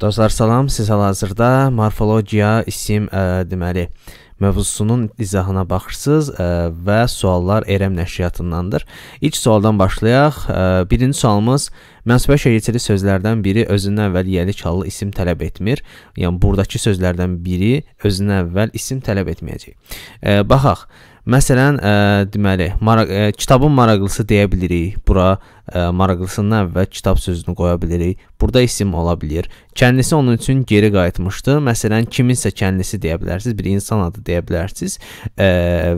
Dostlar salam, siz hal-hazırda morfologiya isim ə, deməli mövzusunun izahına baxırsınız ə, və suallar Erəm nəşriyyatındandır. İlk sualdan başlayaq. Ə, birinci sualımız Mənsubə şəkilçili sözlərdən biri özündən əvvəl yiyəli çallı isim tələb etmir. Yəni buradakı sözlərdən biri özündən əvvəl isim tələb etməyəcək. Ə, baxaq. Məsələn, ə, deməli, maraq, ə, kitabın maraqlısı deyə bilirik. Bura maraqlısından əvvəl kitab sözünü qoya bilərik. Burada isim ola bilər. Kənlisi onun üçün geri qayıtmışdı. Məsələn, kiminsə kənlisi deyə bilərsiniz, bir insan adı deyə bilərsiniz ə,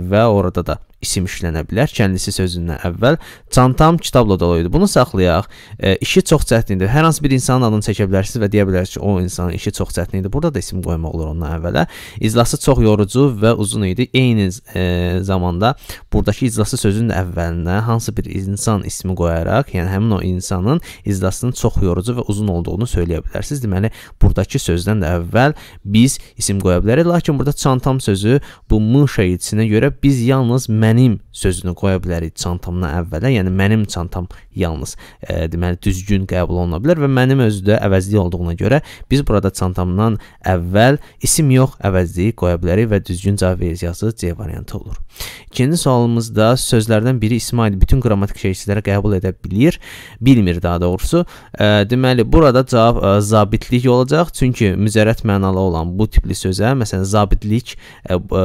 və orada da isim işlənə bilər. Kənlisi sözündən əvvəl çantam kitabla dolu idi. Bunu saxlayaq. Ə, işi çox çətin idi. Hər hansı bir insanın adını çəkə bilərsiniz və deyə bilərsiniz ki, o insanın işi çox çətin idi. Burada da isim qoymaq olur ondan əvvələ. İclası çox yorucu və uzun idi. Eyni ə, zamanda burdakı iclası sözünün əvvəlinə hansı bir insan ismi qoyaraq olaraq, yəni həmin o insanın izdasının çox yorucu və uzun olduğunu söyləyə bilərsiniz. Deməli, buradakı sözdən də əvvəl biz isim qoya bilərik. Lakin burada çantam sözü bu m şeitsinə görə biz yalnız mənim sözünü qoya bilərik çantamdan əvvələ. Yəni mənim çantam yalnız e, deməli düzgün qəbul oluna bilər və mənim özü də əvəzli olduğuna görə biz burada çantamdan əvvəl isim yox, əvəzliyi qoya bilərik və düzgün cavab versiyası C variantı olur. İkinci sualımızda sözlərdən biri ismə aid bütün qrammatik şeitlərə qəbul edə bilir, bilmir daha doğrusu. E, deməli burada cavab e, zabitlik olacaq Çünki müzərət mənalı olan bu tipli sözə, məsələn, zabitlik, ə, ə,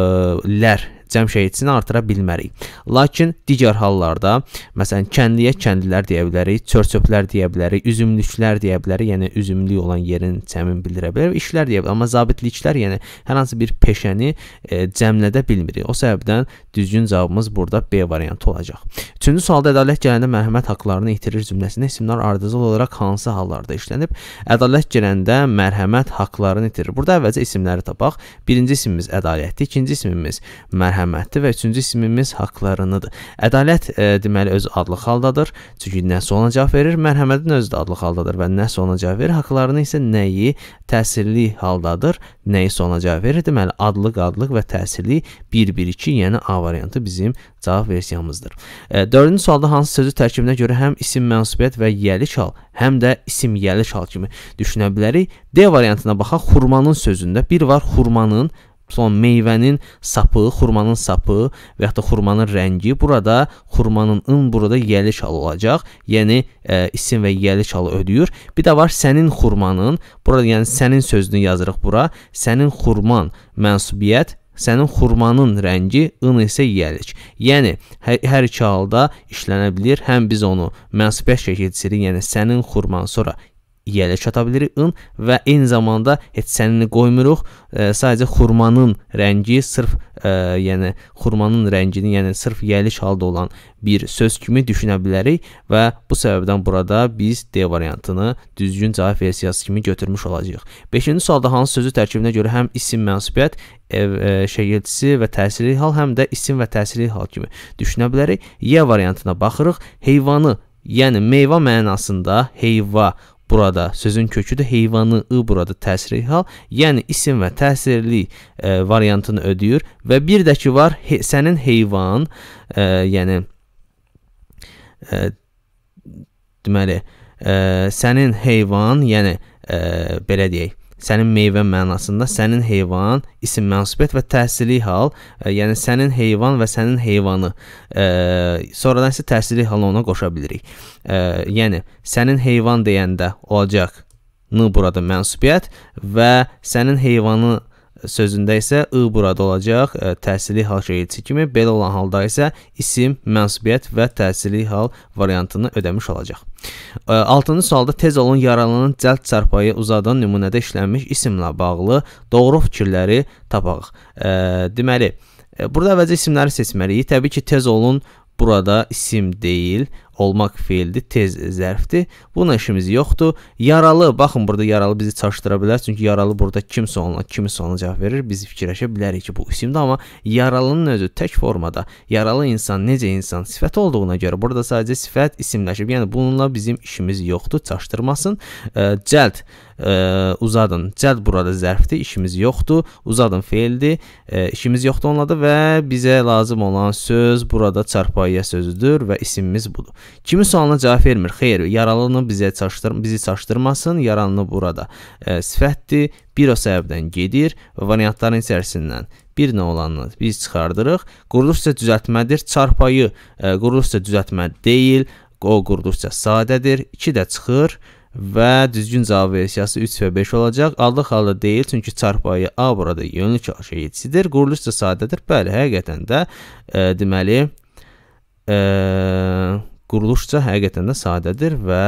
lər cəmşəhidçini artıra bilmərik. Lakin digər hallarda, məsələn, kəndliyə kəndlilər deyə bilərik, çörçöplər deyə bilərik, üzümlüklər deyə bilərik, yəni üzümlük olan yerin cəmin bildirə bilər və işlər deyə bilərik. Amma zabitliklər, yəni hər hansı bir peşəni e, cəmlədə bilmirik. O səbəbdən düzgün cavabımız burada B variantı olacaq. Üçüncü sualda ədalət gələndə mərhəmət haqqlarını itirir cümləsində isimlər ardıcıl olaraq hansı hallarda işlənib? Ədalət gələndə mərhəmət haqqlarını itirir. Burada əvvəlcə isimləri tapaq. Birinci isimimiz ədalətdir, ikinci isimimiz mərhəmət mərhəmətli və üçüncü ismimiz haqlarınıdır. Ədalət e, deməli öz adlı xaldadır. Çünki nəsə ona cavab verir, mərhəmətin özü də adlı xaldadır və nəsə ona cavab verir, haqlarını isə nəyi təsirli haldadır, nəyi sona cavab verir. Deməli adlıq, adlıq və təsirli 1-1-2, yəni A variantı bizim cavab versiyamızdır. E, dördüncü sualda hansı sözü tərkibinə görə həm isim mənsubiyyət və yəlik hal, həm də isim yəlik hal kimi düşünə bilərik. D variantına baxaq, xurmanın sözündə bir var xurmanın Sonra meyvənin sapı, xurmanın sapı və ya da xurmanın rəngi burada xurmanın ın burada yəli şalı olacaq. Yəni e, isim və yəli şalı ödəyir. Bir də var sənin xurmanın. Burada yəni sənin sözünü yazırıq bura. Sənin xurman mənsubiyyət Sənin xurmanın rəngi ın isə yiyəlik. Yəni hər iki halda işlənə bilər. Həm biz onu mənsubiyyət şəkilçisirik, yəni sənin xurman sonra yiyələ çata bilirik ın və eyni zamanda heç sənini qoymuruq. Ə, sadəcə xurmanın rəngi sırf ə, yəni xurmanın rəngini, yəni sırf yiyəlik halda olan bir söz kimi düşünə bilərik və bu səbəbdən burada biz D variantını düzgün cavab versiyası kimi götürmüş olacağıq. 5-ci sualda hansı sözü tərkibinə görə həm isim mənsubiyyət şəkilçisi və təsirli hal, həm də isim və təsirli hal kimi düşünə bilərik. Y variantına baxırıq. Heyvanı Yəni meyvə mənasında heyva burada sözün kökü də heyvanı ı burada təsirli hal, yəni isim və təsirli e, variantını ödəyir və bir də ki var he, sənin heyvan, e, yəni e, deməli e, sənin heyvan, yəni e, belə deyək, sənin meyvən mənasında sənin heyvan isim mənsubiyyət və təhsili hal, ə, e, yəni sənin heyvan və sənin heyvanı. Ə, e, sonradan isə təhsili halı ona qoşa bilirik. Ə, e, yəni sənin heyvan deyəndə olacaq n burada mənsubiyyət və sənin heyvanı sözündə isə ı burada olacaq ə, təhsili hal şeirçi kimi belə olan halda isə isim, mənsubiyyət və təhsili hal variantını ödəmiş olacaq. Altıncı sualda tez olun yaralanan cəld çarpayı uzadan nümunədə işlənmiş isimlə bağlı doğru fikirləri tapaq. Deməli, burada əvvəlcə isimləri seçməliyik. Təbii ki, tez olun burada isim deyil olmaq feildir, tez zərfdir. Bununla işimiz yoxdur. Yaralı, baxın burada yaralı bizi çaşdıra bilər, çünki yaralı burada kimsə onunla, kimisə ona cavab verir. Biz fikirləşə bilərik ki, bu isimdir, amma yaralının özü tək formada, yaralı insan necə insan sifət olduğuna görə burada sadəcə sifət isimləşib. Yəni bununla bizim işimiz yoxdur, çaşdırmasın. Cəld ə, uzadın. Cəld burada zərfdir, işimiz yoxdur. Uzadın feildir, ə, işimiz yoxdur onunla da və bizə lazım olan söz burada çarpayıya sözüdür və isimimiz budur. Kimi sualına cavab vermir. Xeyr, yaralını bizə çaşdır bizi çaşdırmasın, yaralı burada e, sifətdir. Bir o səbəbdən gedir və variantların içərisindən bir nə olanı biz çıxardırıq. Quruluşca düzəltmədir. Çarpayı e, quruluşca düzəltmə deyil. O quruluşca sadədir. 2 də çıxır və düzgün cavab versiyası 3 və 5 olacaq. Adlı halda deyil, çünki çarpayı A burada yönlü çalışa yetişidir. Quruluşca sadədir. Bəli, həqiqətən də e, deməli e, Quruluşca həqiqətən də sadədir və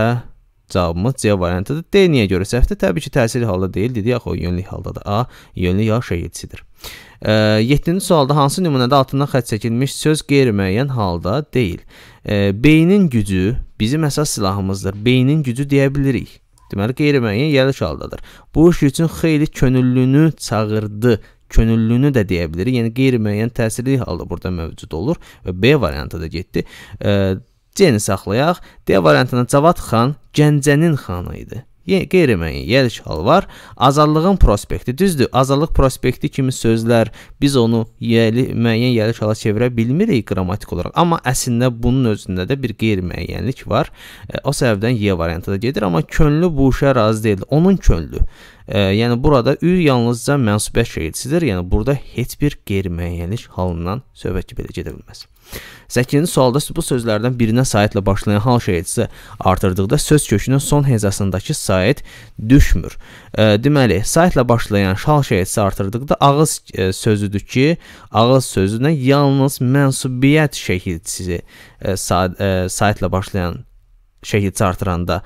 cavabımız C variantıdır. D niyə görə səhvdir? Təbii ki, təsirli halda deyil, dedi axı o yönlük haldadır. A yönlü ya şəhidçidir. 7-ci e, sualda hansı nümunədə altından xətt çəkilmiş söz qeyri-müəyyən halda deyil? E, beynin gücü bizim əsas silahımızdır. Beynin gücü deyə bilirik. Deməli qeyri-müəyyən yerliş haldadır. Bu iş üçün xeyli könüllünü çağırdı. Könüllünü də deyə bilir. Yəni qeyri-müəyyən təsirli halda burada mövcud olur və B variantı da getdi. E, C-ni saxlayaq. D variantında Cavad xan Gəncənin xanı idi. Qeyri-müəyyən yerç hal var. Azadlığın prospekti düzdür. Azadlıq prospekti kimi sözlər biz onu yeli, müəyyən yerç hala çevirə bilmirik qrammatik olaraq. Amma əslində bunun özündə də bir qeyri-müəyyənlik var. E, o səbəbdən Y variantı da gedir, amma könlü bu işə razı deyil. Onun könlü E, yəni burada ür yalnızca mənsubə şeirsidir. Yəni burada heç bir qeyri-müəyyənlik halından söhbət belə gedə bilməz. 8-ci sualda bu sözlərdən birinə saitlə başlayan hal şeirsi artırdıqda söz kökünün son hecasındakı sait düşmür. E, deməli, saitlə başlayan hal şeirsi artırdıqda ağız e, sözüdür ki, ağız sözünə yalnız mənsubiyyət şeirsi e, sa e, saitlə başlayan şeirsi artıranda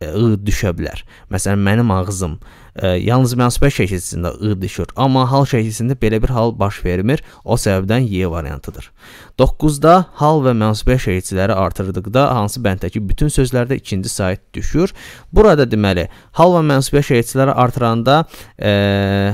e, ı düşə bilər. Məsələn, mənim ağzım, Yalnız mənsubiyyət şəkilçisində ı düşür, amma hal şəkilçisində belə bir hal baş vermir. O səbəbdən Y variantıdır. 9-da hal və mənsubiyyət şeirçiləri artırdıqda hansı bənddəki bütün sözlərdə ikinci sayt düşür. Burada deməli hal və mənsubiyyət şeirçiləri artıranda e,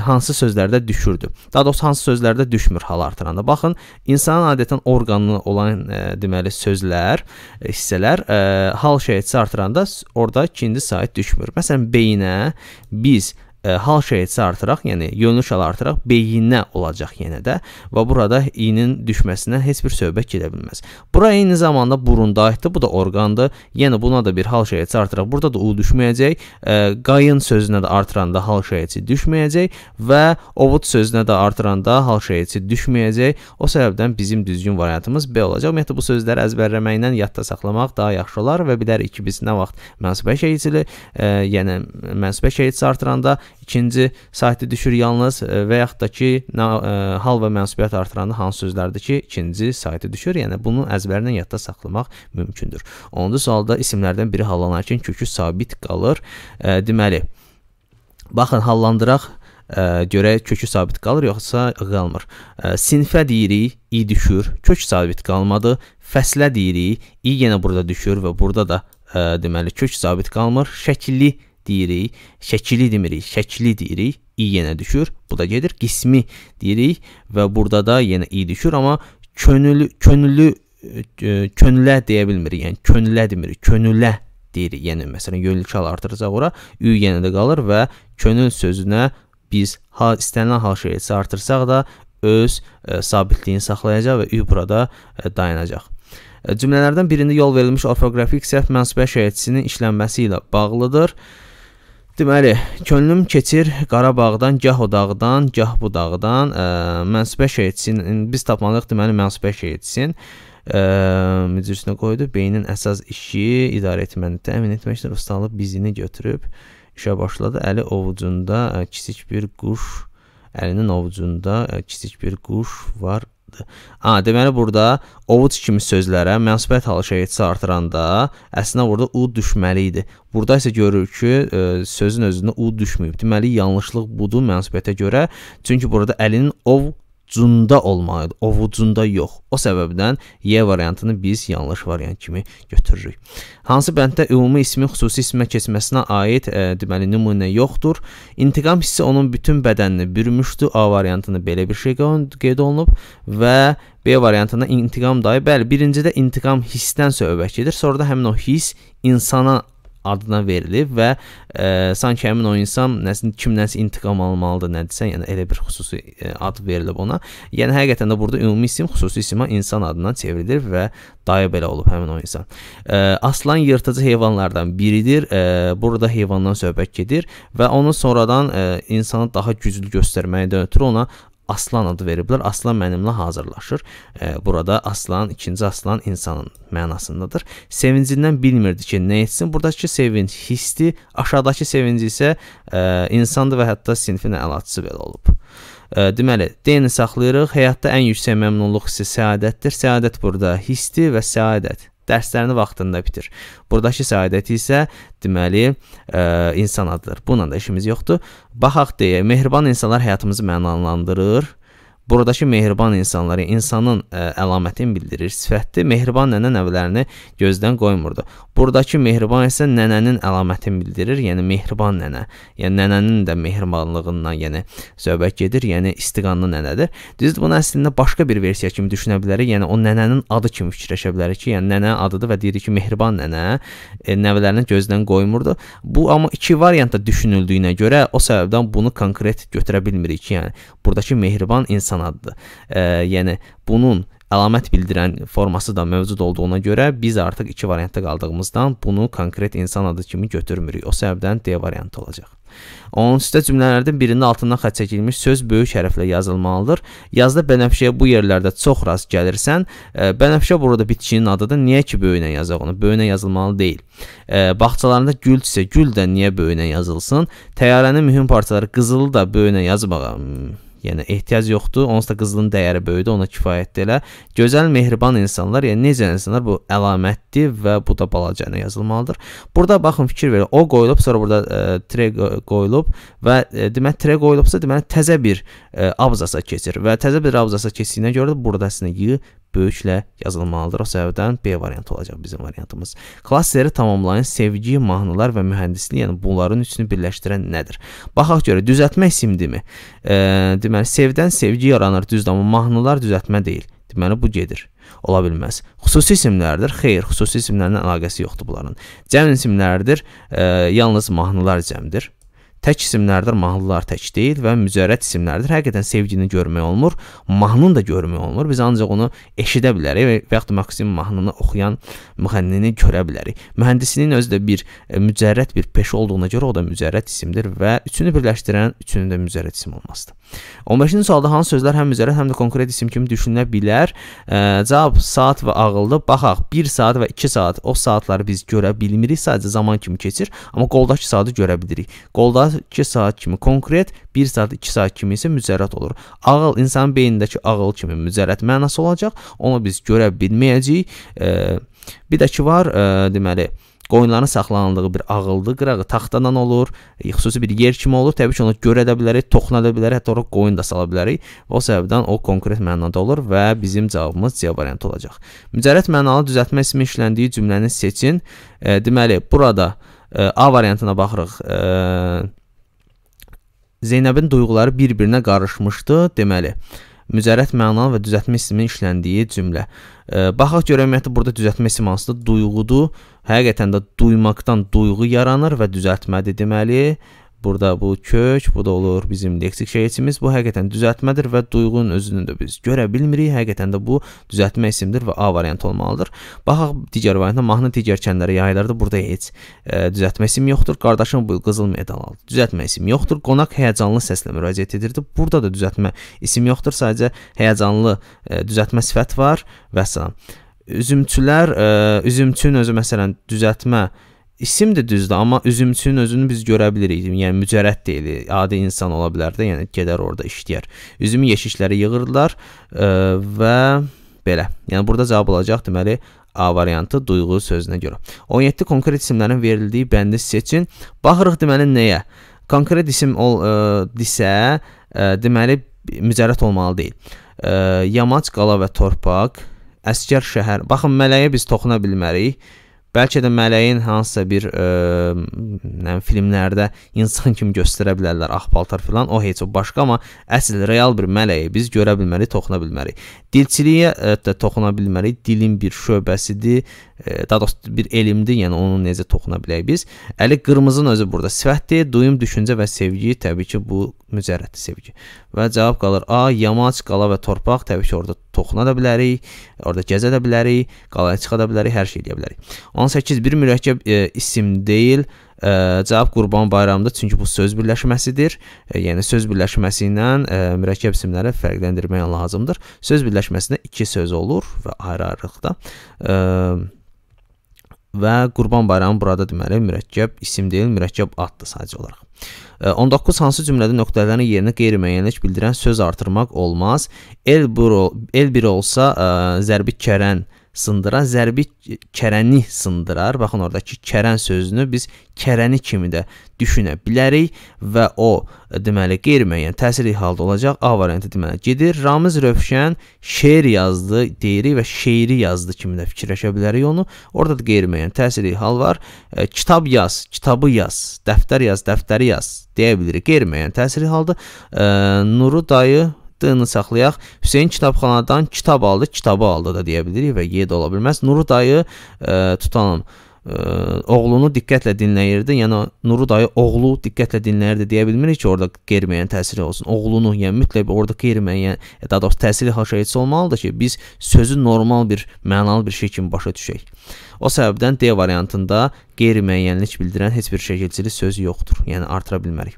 hansı sözlərdə düşürdü? Daha doğrusu hansı sözlərdə düşmür hal artıranda? Baxın, insanın adətən orqanı olan e, deməli sözlər, hissələr e, hal şeirçisi artıranda orada ikinci sayt düşmür. Məsələn, beyinə biz ə, hal şəraiti artıraq, yəni yönlüş halı artıraq beyinə olacaq yenə də və burada iyinin düşməsindən heç bir söhbət gedə bilməz. Bura eyni zamanda burunda aiddir, bu da orqandır. Yəni buna da bir hal şəraiti artıraq. Burada da u düşməyəcək. Ə, qayın sözünə də artıranda hal şəraiti düşməyəcək və ovud sözünə də artıranda hal şəraiti düşməyəcək. O səbəbdən bizim düzgün variantımız B olacaq. Ümumiyyətlə bu sözləri əzbərləməklə yadda saxlamaq daha yaxşı olar və bilərik ki, biz nə vaxt mənsubəşəyicili, yəni mənsubəşəyici artıranda İkinci, saytı düşür yalnız e, və yaxud da ki, na, ə, e, hal və mənsubiyyət artıranda hansı sözlərdir ki, ikinci saytı düşür, yəni bunu əzbərlə yadda saxlamaq mümkündür. 10-cu sualda isimlərdən biri hallanarkən kökü sabit qalır. Ə, e, deməli, baxın hallandıraq ə, görək kökü sabit qalır yoxsa qalmır. Ə, sinfə deyirik, i düşür, kök sabit qalmadı. Fəslə deyirik, i yenə burada düşür və burada da ə, deməli kök sabit qalmır. Şəkilli deyirik, şəkili demirik, şəkli deyirik, i yenə düşür, bu da gedir, qismi deyirik və burada da yenə i düşür, amma könüllü, könüllü, e, könülə deyə bilmirik, yəni könülə demirik, könülə deyirik, yəni məsələn, yönlükal artıracaq ora, ü yenə də qalır və könül sözünə biz ha, istənilən hal şeirçisi artırsaq da öz ə, e, sabitliyini saxlayacaq və ü burada ə, e, dayanacaq. Cümlələrdən birində yol verilmiş orfoqrafik səhv mənsubə şeirçisinin işlənməsi ilə bağlıdır. Ə, Deməli, könlüm keçir Qarabağdan, gah o dağdan, gah bu dağdan. E, mənsubə şeitsin. Biz tapmalıyıq deməli mənsubə şeitsin. E, Mücrüsünə qoydu. Beynin əsas işi idarə etməni təmin etmək üçün ustalı bizini götürüb işə başladı. Əli ovucunda e, kiçik bir quş, əlinin ovucunda e, kiçik bir quş var A, deməli burada ovuc kimi sözlərə mənsubiyyət halı şəriətçisi artıranda əslində burada u düşməli idi. Burada isə görürük ki, ə, e, sözün özündə u düşməyib. Deməli yanlışlıq budur mənsubiyyətə görə. Çünki burada əlinin ov ovucunda olmalıdır. Ovucunda yox. O səbəbdən Y variantını biz yanlış variant kimi götürürük. Hansı bənddə ümumi ismin xüsusi ismə keçməsinə aid e, deməli nümunə yoxdur. İntiqam hissi onun bütün bədənini bürümüşdü. A variantını belə bir şey qeyd olunub və B variantında intiqam dayı. Bəli, birincidə intiqam hissdən söhbət gedir. Sonra da həmin o his insana adına verilib və e, sanki həmin o insan nəsin kimdənsə intiqam almalıdır, nədirsə, yəni elə bir xüsusi e, ad verilib ona. Yəni həqiqətən də burada ümumi isim xüsusi isimə insan adından çevrilir və dayı belə olub həmin o insan. E, aslan yırtıcı heyvanlardan biridir. E, burada heyvandan söhbət gedir və onu sonradan e, insana daha güclü göstərməyə də ötürü ona Aslan adı veriblər. Aslan mənimlə hazırlaşır. Burada aslan, ikinci aslan insanın mənasındadır. Sevincindən bilmirdi ki, nə etsin. Buradakı sevinc hissi, aşağıdakı sevinci isə e, insandır və hətta sinfin əlaçısı belə olub. E, deməli, D-ni saxlayırıq. Həyatda ən yüksək məmnunluq hissi səadətdir. Səadət burada hissi və səadət dərslərini vaxtında bitir. Burdakı səadət isə deməli ə, e, insan adıdır. Bununla da işimiz yoxdur. Baxaq deyə mehriban insanlar həyatımızı mənalandırır Buradakı mehriban insanları insanın ə, e, əlamətini bildirir. Sifətli mehriban nənə nəvələrini gözdən qoymurdu. Buradakı mehriban isə nənənin əlamətini bildirir, yəni mehriban nənə. Yəni nənənin də mehribanlığından, yəni söhbət gedir, yəni istiqanlı nənədir. Düzdür, bunu əslində başqa bir versiya kimi düşünə bilərik. Yəni o nənənin adı kimi fikirləşə bilərik ki, yəni nənə adıdır və deyirik ki, mehriban nənə e, nəvələrini gözdən qoymurdu. Bu amma iki variantda düşünüldüyünə görə o səbəbdən bunu konkret götürə bilmirik ki, yəni buradakı mehriban insan insan adıdır. E, yəni bunun əlamət bildirən forması da mövcud olduğuna görə biz artıq iki variantda qaldığımızdan bunu konkret insan adı kimi götürmürük. O səbəbdən D variantı olacaq. 10-cu cümlələrdən birinin altından xətt çəkilmiş söz böyük hərflə yazılmalıdır. Yazda bənəfşəyə bu yerlərdə çox rast gəlirsən, e, bənəfşə burada bitkinin adıdır. Niyə ki böyüklə yazaq onu? Böyüklə yazılmalı deyil. E, bağçalarında gül isə gül də niyə böyüklə yazılsın? Təyyarənin mühüm parçaları qızılı da böyüklə yazmağa hmm, Yəni ehtiyac yoxdur. Onsuz da qızılın dəyəri böyüdür, ona kifayətdir elə. Hə. Gözəl, mehriban insanlar, yəni necə insanlar bu əlamətdir və bu da balaca nə yazılmalıdır. Burada baxın fikir verin. O qoyulub, sonra burada e, tre qoyulub və e, deməli tre qoyulubsa, deməli təzə bir e, abzasa keçir və təzə bir abzasa keçdiyinə görə də burada əslində y böyüklə yazılmalıdır. O səbəbdən B variantı olacaq bizim variantımız. Klasseri tamamlayan sevgi, mahnılar və mühəndislik, yəni bunların üçünü birləşdirən nədir? Baxaq görə düzəltmək simdimi? E, deməli sevdən sevgi yaranır, düzdür, amma mahnılar düzəltmə deyil. Deməli bu gedir. Ola bilməz. Xüsusi isimlərdir. Xeyr, xüsusi isimlərlə əlaqəsi yoxdur bunların. Cəm isimlərdir. E, yalnız mahnılar cəmdir. Tək isimlərdir, mahnılar tək deyil və mücərrət isimlərdir. Həqiqətən sevgini görmək olmur, mahnını da görmək olmur. Biz ancaq onu eşidə bilərik və yaxud Maksim mahnını oxuyan müğənnini görə bilərik. Mühəndisinin özü də bir e, mücərrət bir peşə olduğuna görə o da mücərrət isimdir və üçünü birləşdirən üçünün də mücərrət isim olmasıdır. 15-ci sualda hansı sözlər həm mücərrət, həm də konkret isim kimi düşünülə bilər? E, cavab saat və ağıllı. Baxaq, 1 saat və 2 saat o saatları biz görə bilmirik, sadəcə zaman kimi keçir, amma qoldakı saatı görə bilirik. Qolda saat-2 saat kimi konkret, 1 saat-2 saat kimi isə mücərrət olur. Ağıl insanın beynindəki ağıl kimi mücərrət mənası olacaq. Onu biz görə bilməyəcəyik. E, bir də ki var, e, deməli, qoyunların saxlanıldığı bir ağıldı qırağı taxtadan olur, e, xüsusi bir yer kimi olur. Təbii ki, onu görə də bilərik, toxuna da bilərik, hətta ora qoyun da sala bilərik. O səbəbdən o konkret mənada olur və bizim cavabımız C variantı olacaq. Mücərrət mənalı düzəltmə ismi işləndiyi cümləni seçin. E, deməli, burada e, A variantına baxırıq. E, Zeynəbin duyğuları bir-birinə qarışmışdı, deməli. Mücərrət məna və düzəltmə isminin işləndiyi cümlə. E, baxaq görək ümumiyyətlə burada düzəltmə ismi hansıdır? Duyğudur. Həqiqətən də duymaqdan duyğu yaranır və düzəltmədir deməli. Burada bu kök, bu da olur bizim leksik şeirçimiz. Bu həqiqətən düzəltmədir və duyğunun özünü də biz görə bilmirik. Həqiqətən də bu düzəltmə isimdir və A variantı olmalıdır. Baxaq digər variantına mahnı digər kəndlərə yayılırdı. Burada heç ə, e, düzəltmə ismi yoxdur. Qardaşım bu qızıl medal aldı. Düzəltmə ismi yoxdur. Qonaq həyəcanlı səslə müraciət edirdi. Burada da düzəltmə isim yoxdur. Sadəcə həyəcanlı ə, e, düzəltmə sifət var və salam. Üzümçülər, ə, e, üzümçün özü məsələn düzəltmə İsim də düzdür, amma üzümçünün özünü biz görə bilirik. Yəni mücərrəd deyil, adi insan ola bilər də, yəni gedər orada işləyər. Üzümü yeşikləri yığırdılar ə, e, və belə. Yəni burada cavab olacaq deməli A variantı duyğu sözünə görə. 17 konkret isimlərin verildiyi bəndi seçin. Baxırıq deməli nəyə? Konkret isim ol ə, e, desə, ə, e, deməli mücərrəd olmalı deyil. Ə, yamac, qala və torpaq, əskər şəhər. Baxın mələyə biz toxuna bilmərik Bəlkə də mələyin hansısa bir ə, e, nə, filmlərdə insan kimi göstərə bilərlər, ağ paltar filan, o heç o başqa, amma əsl real bir mələyi biz görə bilmərik, toxuna bilmərik. Dilçiliyə e, də toxuna bilmərik, dilin bir şöbəsidir, ə, e, daha doğrusu bir elmdir, yəni onu necə toxuna bilək biz. Əli qırmızının özü burada sifətdir, duyum, düşüncə və sevgi, təbii ki, bu mücərrətli sevgi. Və cavab qalır A, yamaç, qala və torpaq, təbii ki, orada toxuna da bilərik, orada gəzə də bilərik, qalaya çıxa da bilərik, hər şey edə bilərik. 18 bir mürəkkəb e, isim deyil. Ə, e, cavab Qurban bayramıdır, çünki bu söz birləşməsidir. Ə, e, yəni söz birləşməsi ilə ə, e, mürəkkəb isimləri fərqləndirmək lazımdır. Söz birləşməsində iki söz olur və ayrı-ayrılıqda. Ə, və Qurban Bayramı burada deməli mürəkkəb isim deyil, mürəkkəb addır sadəcə olaraq. 19 e, hansı cümlədə nöqtələrin yerinə qeyri-müəyyənlik bildirən söz artırmaq olmaz. El buro el bir olsa ə, e, zərbi kərən sındıran zərbi kərəni sındırar. Baxın oradakı kərən sözünü biz kərəni kimi də düşünə bilərik və o deməli qeyri-müəyyən təsirli halda olacaq. A variantı deməli gedir. Ramiz Rövşən şeir yazdı deyirik və şeiri yazdı kimi də fikirləşə bilərik onu. Orada da qeyri-müəyyən təsirli hal var. E, kitab yaz, kitabı yaz, dəftər yaz, dəftəri yaz deyə bilirik. Qeyri-müəyyən təsirli halda e, Nuru dayı çıxdığını saxlayaq. Hüseyn kitabxanadan kitab aldı, kitabı aldı da deyə bilirik və Y də ola bilməz. Nuru dayı ə, e, tutalım ə, e, oğlunu diqqətlə dinləyirdi. Yəni Nuru dayı oğlu diqqətlə dinləyirdi deyə bilmirik ki, orada qeyri-müəyyən təsiri olsun. Oğlunu, yəni mütləq orada qeyri-müəyyən, e, daha doğrusu təsiri haşa etsə olmalıdır ki, biz sözü normal bir, mənalı bir şey kimi başa düşək. O səbəbdən D variantında qeyri-müəyyənlik bildirən heç bir şəkilçilik sözü yoxdur. Yəni artıra bilmərik.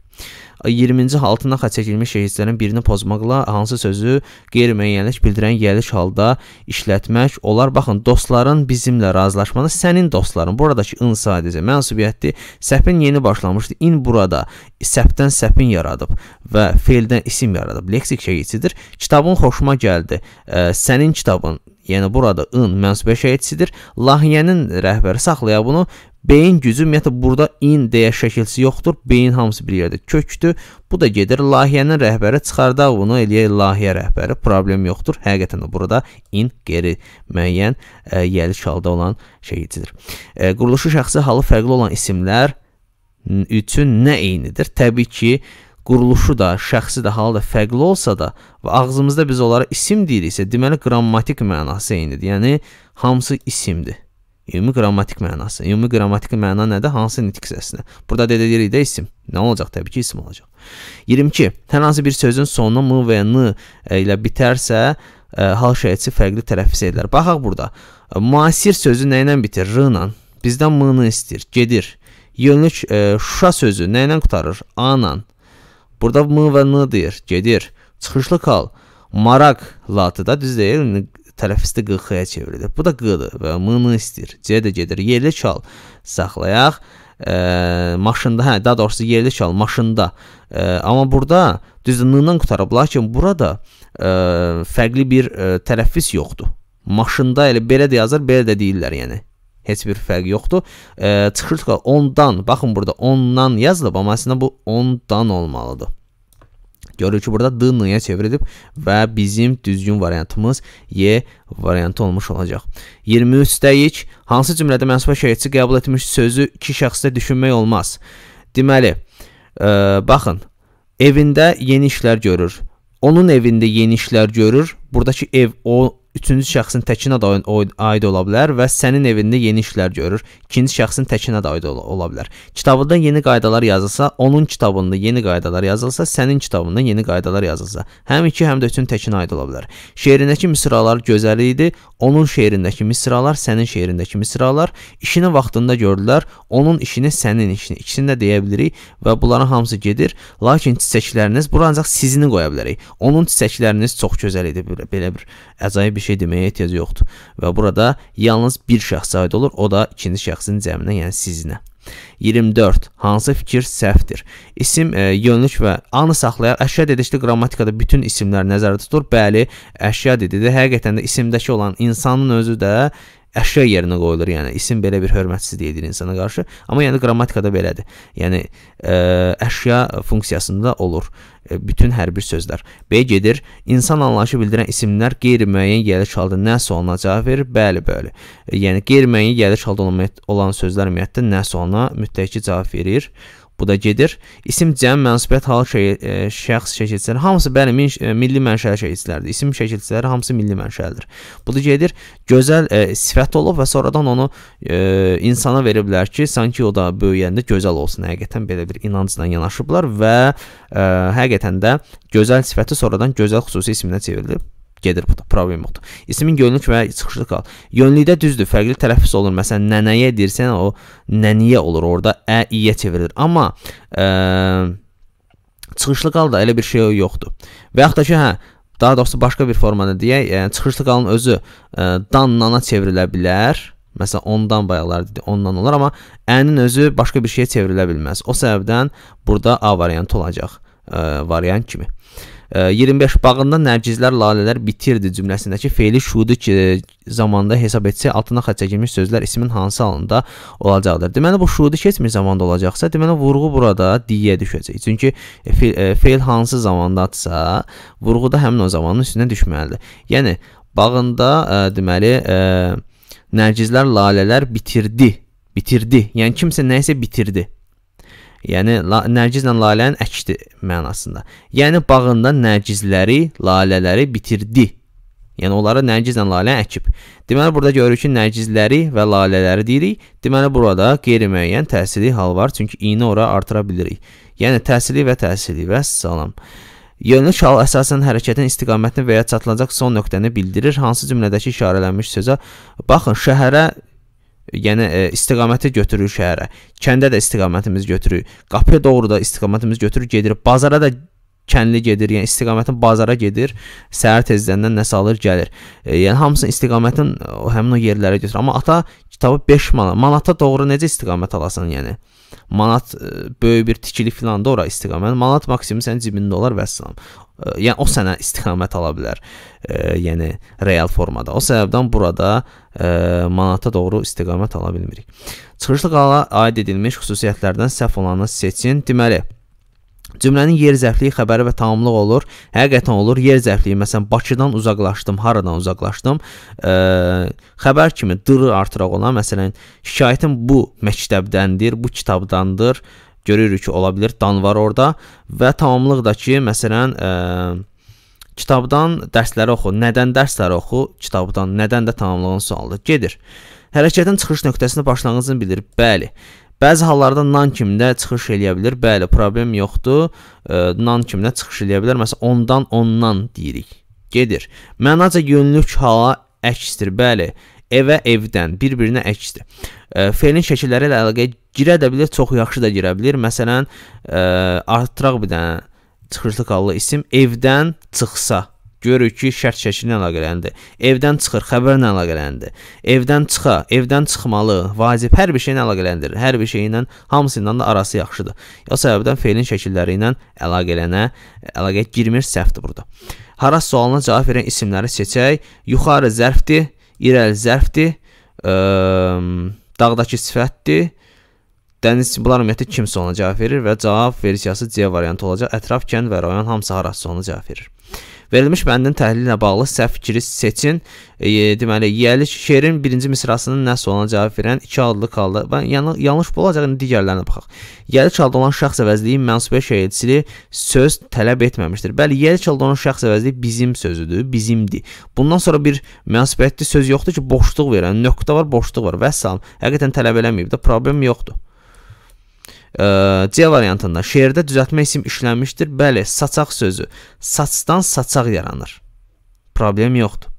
20-ci altına xətt çəkilmiş şəkilçilərin birini pozmaqla hansı sözü qeyri-müəyyənlik bildirən yəliş halda işlətmək olar. Baxın, dostların bizimlə razılaşmanı sənin dostların. Buradakı ın sadəcə mənsubiyyətdir. Səpin yeni başlamışdı. İn burada səpdən səpin yaradıb və feildən isim yaradıb. Leksik şəkilçidir. Kitabın xoşuma gəldi. Ə, sənin kitabın yəni burada ın mənsubiyyət şəhidsidir. Layihənin rəhbəri saxlaya bunu. Beyin gücü ümumiyyətlə burada in deyə şəkilsi yoxdur. Beyin hamısı bir yerdə kökdür. Bu da gedir layihənin rəhbəri çıxardaq bunu eləyə layihə rəhbəri problem yoxdur. Həqiqətən də burada in qeyri müəyyən e, yəliş halda olan şəhidsidir. E, quruluşu şəxsi halı fərqli olan isimlər üçün nə eynidir? Təbii ki, e, quruluşu da, şəxsi də, halı da fərqli olsa da və ağzımızda biz onlara isim deyiriksə, deməli qrammatik mənası eynidir. Yəni hamısı isimdir. Ümumi qrammatik mənası. Ümumi qrammatik məna nədir? Hansı nitq səsinə? Burada da deyirik də isim. Nə olacaq? Təbii ki, isim olacaq. 22. Hər hansı bir sözün sonu m və n ilə bitərsə, ə, e, hal şəhiyyəsi fərqli tələffüz edilir. Baxaq burada. Müasir sözü nə ilə bitir? R ilə. Bizdən m-nı istəyir. Gedir. Yönlük ə, e, Şuşa sözü nə ilə qutarır? A ilə. Burada M və N deyir, gedir. Çıxışlı kal, maraq latıda düz deyil, yəni tərəf isti QX-ya çevrilir. Bu da Q-dır və M-nı istəyir. C də gedir, yerli çal, saxlayaq. Ə, maşında, hə, daha doğrusu yerli çal, maşında. Ə, amma burada düzdür, N-dan qutarıb, lakin burada ə, fərqli bir ə, tərəffüz yoxdur. Maşında elə belə də yazır, belə də deyirlər, yəni heç bir fərqi yoxdur. E, çıxırsa ondan, baxın burada ondan yazılıb, amma əslində bu ondan olmalıdır. Görür ki, burada D-yə çevrilib və bizim düzgün variantımız Y variantı olmuş olacaq. 23-dəyik. Hansı cümlədə mənsubə şəhidçi qəbul etmiş sözü iki şəxsdə düşünmək olmaz? Deməli, e, baxın, evində yeni işlər görür. Onun evində yeni işlər görür. Buradakı ev o üçüncü şəxsin təkinə də aid ola bilər və sənin evində yeni işlər görür. İkinci şəxsin təkinə də aid ola bilər. Kitabında yeni qaydalar yazılsa, onun kitabında yeni qaydalar yazılsa, sənin kitabında yeni qaydalar yazılsa, həm iki, həm də üçün təkinə aid ola bilər. Şeirindəki misralar gözəl idi, onun şeirindəki misralar sənin şeirindəki misralar işini vaxtında gördülər, onun işini sənin işini. İkisini də deyə bilərik və bunların hamısı gedir. Lakin çiçəkləriniz bura ancaq sizini qoya bilərik. Onun çiçəkləriniz çox gözəl idi belə bir əcaib bir bir şey deməyə ehtiyac yoxdur. Və burada yalnız bir şəxs aid olur, o da ikinci şəxsin cəminə, yəni sizinə. 24. Hansı fikir səhvdir? İsim e, yönlük və anı saxlayan əşya dedikdə qrammatikada bütün isimlər nəzərdə tutulur. Bəli, əşya dediyi həqiqətən də isimdəki olan insanın özü də əşya yerinə qoyulur. Yəni isim belə bir hörmətsizlik edir insana qarşı. Amma yəni qrammatikada belədir. Yəni ə, e, əşya funksiyasında olur ə, e, bütün hər bir sözlər. B gedir. İnsan anlayışı bildirən isimlər qeyri-müəyyən gəliş halda nəsə ona cavab verir. Bəli, bəli. E, yəni qeyri-müəyyən gəliş halda olan sözlər ümumiyyətlə nəsə ona müttəki cavab verir bu da gedir. İsim cəm, mənsubiyyət hal şə e, şəxs şəkilçiləri hamısı bəli e, milli mənşəli şəkilçilərdir. İsim şəkilçiləri hamısı milli mənşəlidir. Bu da gedir. Gözəl ə, e, sifət olub və sonradan onu ə, insana veriblər ki, sanki o da böyüyəndə gözəl olsun. Həqiqətən belə bir inancla yanaşıblar və ə, həqiqətən də gözəl sifəti sonradan gözəl xüsusi isminə çevrilib gedir bu da problem yoxdur. İsmin yönlük və çıxışlı qal. Yönlükdə düzdür, fərqli tələffüz olur. Məsələn, nənəyə deyirsən, o nəniyə olur. Orda ə iyə çevrilir. Amma ə, çıxışlı qal da elə bir şey yoxdur. Və yaxud da ki, hə, daha doğrusu başqa bir formada deyək, yəni çıxışlı qalın özü ə, dan nana çevrilə bilər. Məsələn, ondan bayaqlar dedi, ondan olar, amma ənin özü başqa bir şeyə çevrilə bilməz. O səbəbdən burada A variantı olacaq, ə, variant kimi. 25 bağında nərgizlər, lalələr bitirdi cümləsindəki feili şudu ki, zamanda hesab etsə altına xətt çəkilmiş sözlər ismin hansı halında olacaqdır. Deməli bu şudu keçmiş zamanda olacaqsa, deməli vurğu burada diyə düşəcək. Çünki e, e, feil hansı zamandadsa, vurğu da həmin o zamanın üstünə düşməlidir. Yəni bağında ə, e, deməli ə, nərgizlər, lalələr bitirdi bitirdi. Yəni kimsə nəyisə bitirdi. Yəni Nərgizlə Lalənin əksdi mənasında. Yəni bağında nərgizləri, lalələri bitirdi. Yəni onları Nərgizlə Lalə əkib. Deməli burada görürük ki, nərgizləri və lalələri deyirik. Deməli burada qeyri-müəyyən təhsili hal var, çünki iynə ora artıra bilirik. Yəni təhsili və təhsili və salam. Yönlük hal əsasən hərəkətin istiqamətini və ya çatılacaq son nöqtəni bildirir. Hansı cümlədəki işarələnmiş sözə baxın, şəhərə yəni e, istiqaməti götürür şəhərə. Kəndə də istiqamətimiz götürür. Qapıya doğru da istiqamətimiz götürür, gedir. Bazara da kənli gedir, yəni istiqamətin bazara gedir, səhər tezdəndən nəsə alır, gəlir. E, yəni hamısını istiqamətin o həmin o yerlərə götürür. Amma ata kitabı 5 manat. Manata doğru necə istiqamət alasan, yəni? manat e, böyük bir tikili filanda ora istiqamət. Manat maksimum sənin cibində olar vəssalam. E, yəni o sənə istiqamət ala bilər. E, yəni real formada. O səbəbdən burada e, manata doğru istiqamət ala bilmirik. Çıxışlı qala aid edilmiş xüsusiyyətlərdən səhv olanı seçin. Deməli, Cümlənin yer zəfliyi xəbəri və tamamlıq olur. Həqiqətən olur. Yer zəfliyi məsələn Bakıdan uzaqlaşdım, haradan uzaqlaşdım? Ə, xəbər kimi dırı artıraq olan məsələn şikayətim bu məktəbdəndir, bu kitabdandır. Görürük ki, ola bilər dan var orada və tamamlıqdakı məsələn ə, kitabdan dərsləri oxu. Nədən dərsləri oxu? Kitabdan. Nədən də tamamlığın sualı gedir. Hərəkətin çıxış nöqtəsini başlanğıcını bilir. Bəli. Bəzi hallarda nan kimi də çıxış eləyə bilər. Bəli, problem yoxdur. E, nan kimi də çıxış eləyə bilər. Məsələn, ondan ondan deyirik. Gedir. Mənaca yönlük hala əksdir. Bəli, evə evdən bir-birinə əksdir. E, Fe'lin şəkilləri ilə əlaqəyə girə də bilər, çox yaxşı da girə bilər. Məsələn, e, artıraq bir dənə çıxışlı qallı isim evdən çıxsa Görürük ki, şərt şəkillə əlaqələndir. Evdən çıxır, xəbərlə əlaqələndir. Evdən çıxa, evdən çıxmalı, vacib hər bir şeylə əlaqələndirir. Hər bir şeylə hamısından da arası yaxşıdır. O səbəbdən feilin şəkilləri ilə əlaqələnə, əlaqəyə girmir səhvdir burada. Haras sualına cavab verən isimləri seçək. Yuxarı zərfdir, irəli zərfdir, ə, dağdakı sifətdir. Dəniz bunlar ümumiyyətlə kimsə ona cavab verir və cavab versiyası C variantı olacaq. Ətraf, kənd və rayon hamısı harası ona cavab verir. Verilmiş bəndin təhlilinə bağlı səhv fikri seçin. E, deməli, yiyəli şeirin birinci misrasının nə sualına cavab verən iki adlı qaldı. Bən, yan yanlış bu olacaq, indi digərlərinə baxaq. Yiyəli çalda olan şəxs əvəzliyi mənsubə şeirçili söz tələb etməmişdir. Bəli, yiyəli çalda olan şəxs əvəzliyi bizim sözüdür, bizimdir. Bundan sonra bir münasibətli söz yoxdur ki, boşluq verən, nöqtə var, boşluq var və s. Həqiqətən tələb eləməyib də problem yoxdur. Ə, C variantında şeirdə düzəltmə isim işlənmişdir. Bəli, saçaq sözü saçdan saçaq yaranır. Problem yoxdur.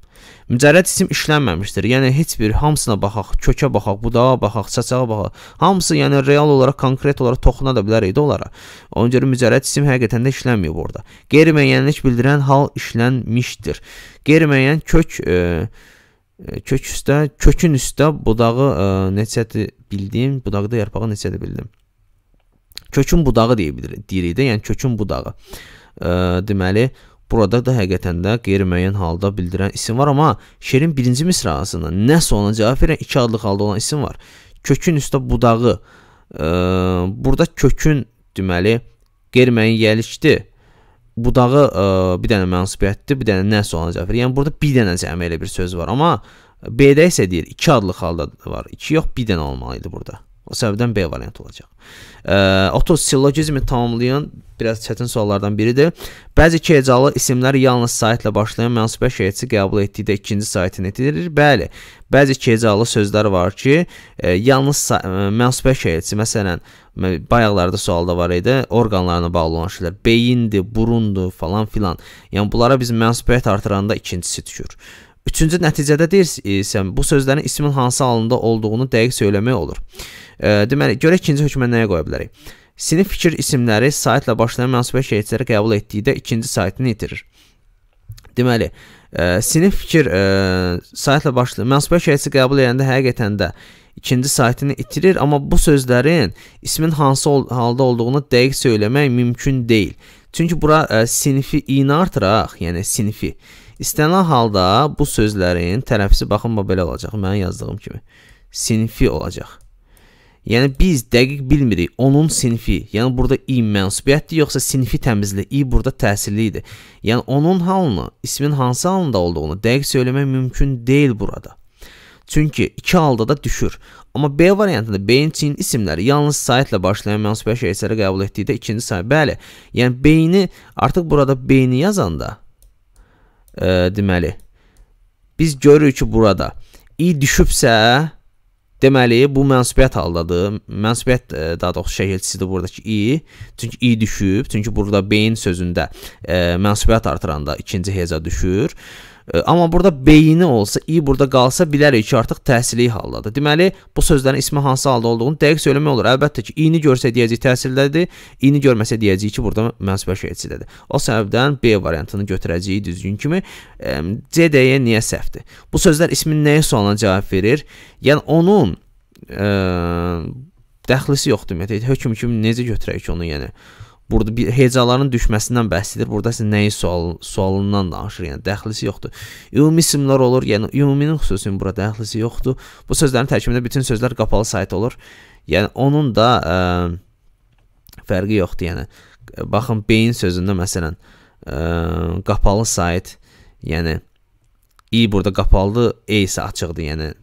Mücərrəd isim işlənməmişdir. Yəni heç bir hamısına baxaq, kökə baxaq, budağa baxaq, saçağa baxaq. Hamısı yəni real olaraq, konkret olaraq toxuna da bilər idi onlara. Ona görə mücərrəd isim həqiqətən də işlənməyib orada. Qeyri-müəyyənlik bildirən hal işlənmişdir. Qeyri-müəyyən kök e, e kök üstə, kökün üstə budağı e, neçədir bildim, budaqda yarpağı neçədir bildim kökün budağı deyə bilirik, deyirik də, yəni kökün budağı. E, deməli, burada da həqiqətən də qeyri-müəyyən halda bildirən isim var, amma şeirin birinci misrasında nəsə ona cavab verən iki adlıq halda olan isim var. Kökün üstə budağı, e, burada kökün deməli qeyri-müəyyən yəlikdir. Budağı e, bir dənə mənsubiyyətdir, bir dənə nəsə ona cavab verir. Yəni burada bir dənə cəmi elə bir söz var, amma B-də isə deyir iki adlıq halda var. 2 yox, bir dənə olmalı idi burada. O səbəbdən B variantı olacaq. E, Otosillogizmi tamamlayan biraz çətin suallardan biridir. Bəzi kecalı isimlər yalnız saitlə başlayan mənsubə şeirçi qəbul etdikdə ikinci saitini edilir. Bəli, bəzi kecalı sözlər var ki, e, yalnız e, mənsubə şeirçi, məsələn, bayaqlarda sualda var idi, orqanlarına bağlı olan şeylər, beyindir, burundur, falan filan. Yəni bunlara biz mənsubiyyət artıranda ikincisi düşür. Üçüncü nəticədə deyirsən, bu sözlərin ismin hansı halında olduğunu dəqiq söyləmək olur. Deməli, görək ikinci hökmə nəyə qoya bilərik? Sinif fikir isimləri saitlə başlayan münasibət şeitləri qəbul etdikdə ikinci saitini itirir. Deməli, ə, sinif fikir ə, saitlə başlayır. Münasibət şərti qəbul edəndə həqiqətən də ikinci saitini itirir, amma bu sözlərin ismin hansı ol halda olduğunu dəqiq söyləmək mümkün deyil. Çünki bura ə, sinifi in artıraq, yəni sinifi. İstənilən halda bu sözlərin tələffüzü baxın belə olacaq, mənim yazdığım kimi. Sinfi olacaq. Yəni biz dəqiq bilmirik onun sinfi, yəni burada i mənsubiyyətdir yoxsa sinfi təmizli, i burada təsirlidir. Yəni onun halını, ismin hansı halında olduğunu dəqiq söyləmək mümkün deyil burada. Çünki iki halda da düşür. Amma B variantında beyin çin isimləri yalnız sayətlə başlayan mənsubiyyət şəxsləri qəbul etdikdə ikinci sayı bəli. Yəni beyni artıq burada beyni yazanda e, deməli biz görürük ki burada i düşübsə Deməli, bu mənsubiyyət haldadır. Mənsubiyyət e, daha doğrusu şəkilçisidir buradakı i. Çünki i düşüb, çünki burada beyin sözündə ə, e, mənsubiyyət artıranda ikinci heca düşür. Ə, Amma burada beyni olsa, i burada qalsa bilərik ki, artıq təhsili haldadır. Deməli, bu sözlərin ismi hansı halda olduğunu dəqiq söyləmək olur. Əlbəttə ki, i-ni görsə deyəcəyik təhsildədir, i-ni görməsə deyəcəyik ki, burada mənsubiyyət şəhidçidədir. O səbəbdən B variantını götürəcəyik düzgün kimi. C dəyə e niyə səhvdir? Bu sözlər ismin nəyə sualına cavab verir? Yəni onun ə, e, dəxlisi yoxdur ümumiyyətlə. Hökm kimi necə götürək ki, onu yəni? Burada bir hecaların düşməsindən bəhs edir. Burada isə nəyi sual, sualından danışır, yəni dəxlisi yoxdur. Ümumi simlər olur, yəni ümuminin xüsusinin burada dəxlisi yoxdur. Bu sözlərin tərkibində bütün sözlər qapalı sayt olur. Yəni onun da ə, fərqi yoxdur, yəni. Baxın, beyin sözündə məsələn ə, qapalı sayt, yəni i burada qapalıdır, e isə açıqdır, yəni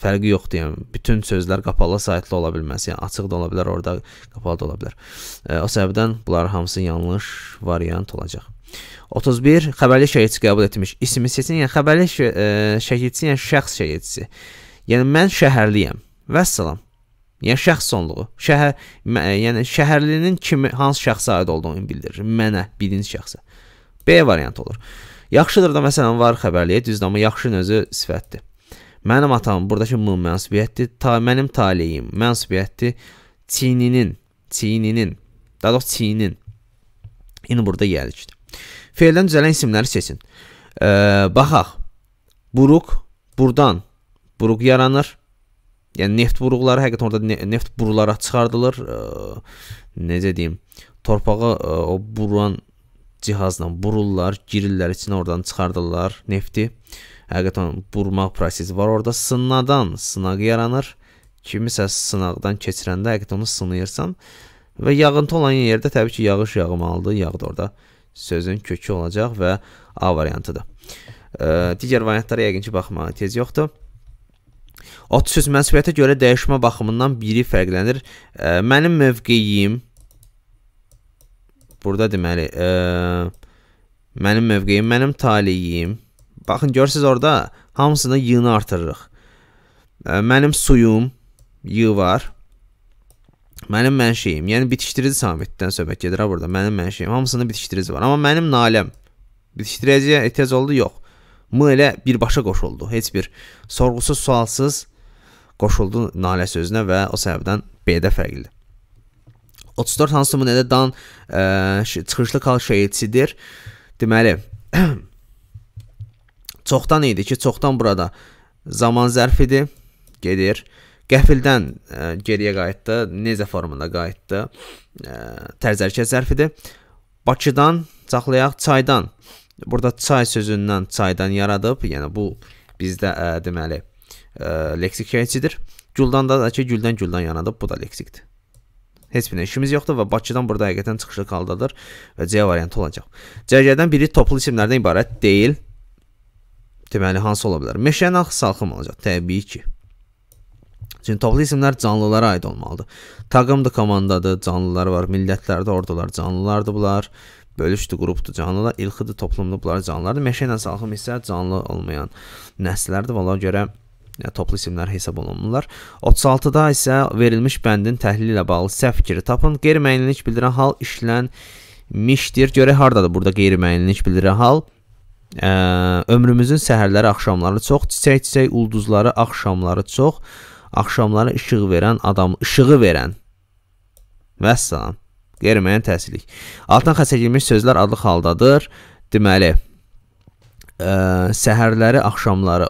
fərqi yoxdur, yəni bütün sözlər qapalı saytlı ola bilməz. Yəni açıq da ola bilər, orada qapalı da ola bilər. E, o səbəbdən bunlar hamısı yanlış variant olacaq. 31 xəbərli şəhidçi qəbul etmiş. İsmi seçin, yəni xəbərli e, şəhidçi, yəni şəxs şəhidçisi. Yəni mən şəhərliyəm. Vəssalam. Yəni şəxs sonluğu. Şəhər e, yəni şəhərlinin kimi hansı şəxsə aid olduğunu bildirir. Mənə, birinci şəxsə. B variantı olur. Yaxşıdır da məsələn var xəbərliyə düzdür, amma yaxşının özü sifətdir. Mənim atam buradakı m mənsubiyyətdir. Ta mənim taleyim mənsubiyyətdir. Çininin, Çininin, daha doğrusu Çinin. İndi burada gəlir. Feildən düzələn isimləri seçin. E, baxaq. Buruq burdan buruq yaranır. Yəni neft buruqları həqiqətən orada ne neft burulara çıxardılır. E, necə deyim? Torpağı e, o burulan cihazla bururlar, girirlər içinə, oradan çıxardırlar nefti. E, həqiqətən burmaq prosesi var. Orada sınadan sınaq yaranır. Kimisə sınaqdan keçirəndə həqiqətən onu sınayırsan və yağıntı olan yerdə təbii ki, yağış yağmalıdır. Yağ da orada sözün kökü olacaq və A variantıdır. E, digər variantlara yəqin ki, baxmağa tez yoxdur. 33 məsuliyyətə görə dəyişmə baxımından biri fərqlənir. E, mənim mövqeyim burada deməli, e, mənim mövqeyim, mənim taleyim Baxın, görürsüz orada hamısını yığını artırırıq. Mənim suyum yığı var. Mənim mənşəyim, yəni bitişdirici samitdən söhbət gedir ha burada. Mənim mənşəyim, hamısının bitişdirici var. Amma mənim naləm bitişdiriciyə ehtiyac oldu? Yox. M elə birbaşa qoşuldu. Heç bir sorğusuz, sualsız qoşuldu nalə sözünə və o səbəbdən B-də fərqlidir. 34 hansı nümunədə dan ə, çıxışlı kal şeirçidir. Deməli çoxdan idi ki, çoxdan burada zaman zərfidir, gedir. Qəfildən ə, e, geriyə qayıtdı, necə formada qayıtdı? Ə, e, tərzərkə zərfidir. Bakıdan saxlayaq çaydan. Burada çay sözündən çaydan yaradıb, yəni bu bizdə ə, e, deməli ə, leksik hekayəçidir. Güldan da, da ki, güldən güldən yanadıb, bu da leksikdir. Heç bir işimiz yoxdur və Bakıdan burada həqiqətən çıxışlıq haldadır və C variantı olacaq. Cərgədən biri toplu isimlərdən ibarət deyil deməli hansı ola bilər? Meşənin axı salxım olacaq təbii ki. Çünki toplu isimlər canlılara aid olmalıdır. Taqımdır, komandadır, canlılar var, millətlərdə, ordular canlılardır bunlar. Bölüşdür, qrupdur canlılar, ilxidir, toplumdur bunlar canlılardır. Meşə ilə salxım isə canlı olmayan nəslərdir. Valla görə toplu isimlər hesab olunmurlar. 36-da isə verilmiş bəndin təhlili ilə bağlı səhv fikri tapın. Qeyri-müəyyənlik bildirən hal işlənmişdir. Görək hardadır burada qeyri-müəyyənlik bildirən hal ə, ömrümüzün səhərləri, axşamları çox, çiçək-çiçək ulduzları axşamları çox, axşamları işıq verən adam, işığı verən. Vəssalam. Qeyri-müəyyən təsirlik. Altdan xəstəgilmiş sözlər adlı xaldadır. Deməli, ə, səhərləri, axşamları,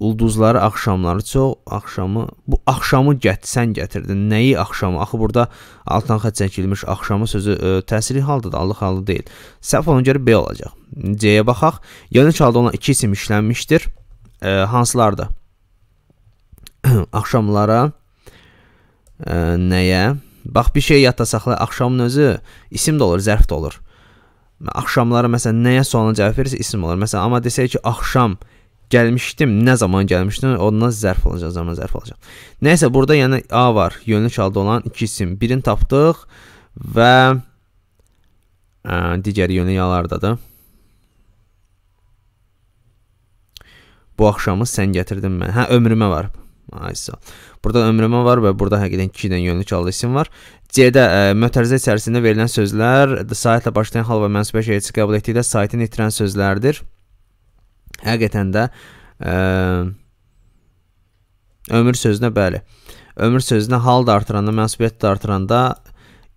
ulduzları axşamları çox axşamı bu axşamı gətsən gətirdin. Nəyi axşamı? Axı burada altdan xətt çəkilmiş axşamı sözü ə, e, təsiri haldadır, allıq halda deyil. Səhv ona görə B olacaq. C-yə baxaq. Yanlış halda ona iki isim işlənmişdir. Ə, e, hansılardır? Axşamlara ə, e, nəyə? Bax bir şey yadda saxla. Axşamın özü isim də olur, zərf də olur. Axşamlara məsələn nəyə sonuna cavab verirsə isim olur. Məsələn amma desək ki, axşam gəlmişdim, nə zaman gəlmişdim, ondan zərf alacaq, zaman zərf alacaq. Nəysə, burada yəni A var, yönlük halda olan iki isim. Birini tapdıq və ə, digəri yönlük yalardadır. Bu axşamı sən gətirdin mən. Hə, ömrümə var. Aysa. Burada ömrümə var və burada həqiqətən 2 dən yönlük halda isim var. C-də mötərizə içərisində verilən sözlər saitlə başlayan hal və mənsubiyyət şeirçisi qəbul etdikdə saitin itirən sözlərdir. Həqiqətən də ə, e, ömür sözünə bəli. Ömür sözünə hal da artıranda, münasibət də artıranda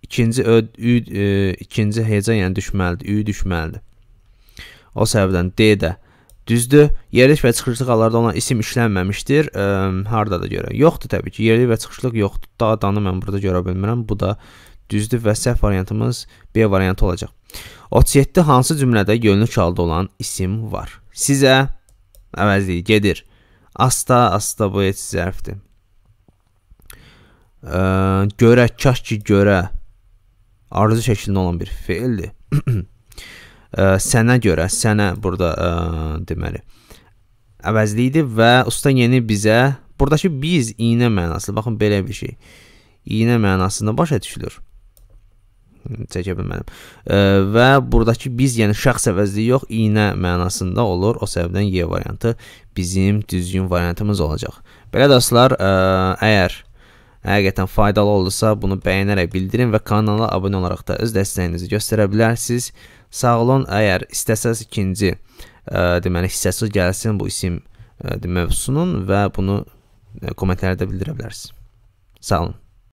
ikinci ö, ü, ə, e, ikinci heca yəni düşməlidir, ü düşməlidir. O səbəbdən D də Düzdür, yerlilik və çıxışlıqlarda olan isim işlənməmişdir. Ə, e, hardadır görə? Yoxdur təbii ki, yerlilik və çıxışlıq yoxdur. Daha danı mən burada görə bilmirəm. Bu da Düzdür və səhv variantımız B variantı olacaq. 37 hansı cümlədə yönlük halda olan isim var? Sizə əvəzliyik, gedir. Asta, asta bu heç zərfdir. Ə, görə, kaş ki, görə arzu şəklində olan bir feildir. ə, sənə görə, sənə burada ə, deməli əvəzliyidir və usta yeni bizə buradakı biz iynə mənasında, baxın belə bir şey. İynə mənasında başa düşülür çəkə bilmədim. E, və burdakı biz, yəni şəxs əvəzli yox, iynə mənasında olur. O səbəbdən Y variantı bizim düzgün variantımız olacaq. Belə dostlar, ə, e, əgər həqiqətən faydalı oldusa, bunu bəyənərək bildirin və kanala abunə olaraq da öz dəstəyinizi göstərə bilərsiniz. Sağ olun. Əgər istəsəz ikinci, ə, e, deməli hissəsi gəlsin bu isim ə, e, mövzusunun və bunu kommentlərdə bildirə bilərsiniz. Sağ olun.